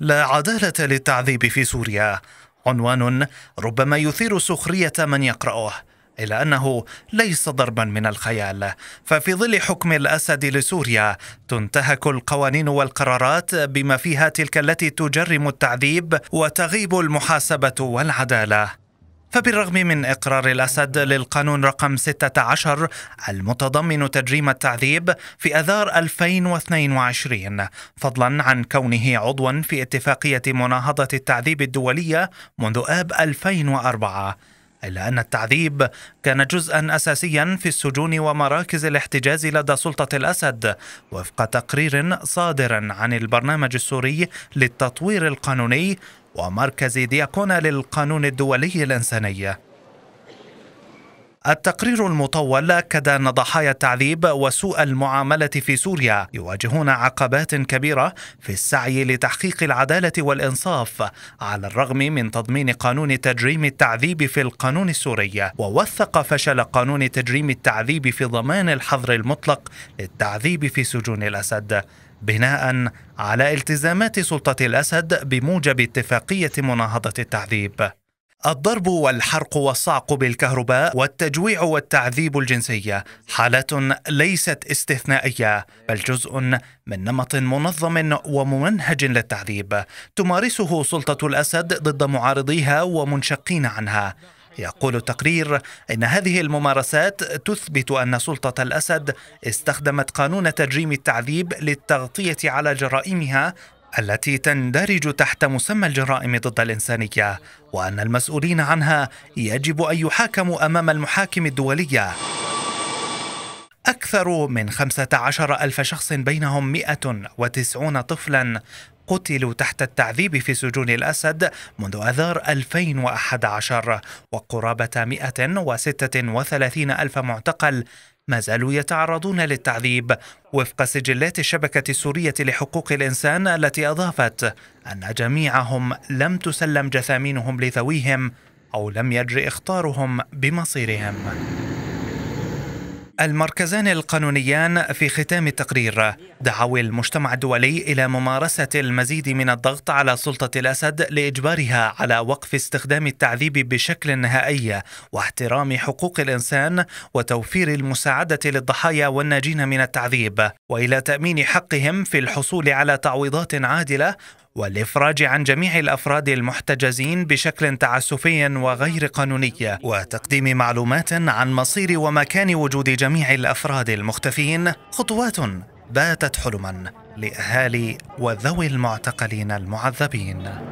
لا عدالة للتعذيب في سوريا عنوان ربما يثير سخرية من يقرأه إلا أنه ليس ضربا من الخيال ففي ظل حكم الأسد لسوريا تنتهك القوانين والقرارات بما فيها تلك التي تجرم التعذيب وتغيب المحاسبة والعدالة فبالرغم من إقرار الأسد للقانون رقم 16 المتضمن تجريم التعذيب في أذار 2022 فضلا عن كونه عضوا في اتفاقية مناهضة التعذيب الدولية منذ آب 2004 إلا أن التعذيب كان جزءا أساسيا في السجون ومراكز الاحتجاز لدى سلطة الأسد وفق تقرير صادر عن البرنامج السوري للتطوير القانوني ومركز دياكونا للقانون الدولي الإنساني التقرير المطول أكد أن ضحايا التعذيب وسوء المعاملة في سوريا يواجهون عقبات كبيرة في السعي لتحقيق العدالة والإنصاف على الرغم من تضمين قانون تجريم التعذيب في القانون السوري ووثق فشل قانون تجريم التعذيب في ضمان الحظر المطلق للتعذيب في سجون الأسد بناء على التزامات سلطة الأسد بموجب اتفاقية مناهضة التعذيب الضرب والحرق والصعق بالكهرباء والتجويع والتعذيب الجنسي حالات ليست استثنائيه بل جزء من نمط منظم وممنهج للتعذيب تمارسه سلطه الاسد ضد معارضيها ومنشقين عنها يقول التقرير إن هذه الممارسات تثبت أن سلطة الأسد استخدمت قانون تجريم التعذيب للتغطية على جرائمها التي تندرج تحت مسمى الجرائم ضد الإنسانية وأن المسؤولين عنها يجب أن يحاكموا أمام المحاكم الدولية أكثر من 15 ألف شخص بينهم 190 طفلا قتلوا تحت التعذيب في سجون الأسد منذ أذار 2011 وقرابة 136 ألف معتقل ما زالوا يتعرضون للتعذيب وفق سجلات الشبكة السورية لحقوق الإنسان التي أضافت أن جميعهم لم تسلم جثامينهم لذويهم أو لم يجري إخطارهم بمصيرهم المركزان القانونيان في ختام التقرير دعوا المجتمع الدولي إلى ممارسة المزيد من الضغط على سلطة الأسد لإجبارها على وقف استخدام التعذيب بشكل نهائي واحترام حقوق الإنسان وتوفير المساعدة للضحايا والناجين من التعذيب وإلى تأمين حقهم في الحصول على تعويضات عادلة والإفراج عن جميع الأفراد المحتجزين بشكل تعسفي وغير قانوني وتقديم معلومات عن مصير ومكان وجود جميع الأفراد المختفين خطوات باتت حلما لأهالي وذوي المعتقلين المعذبين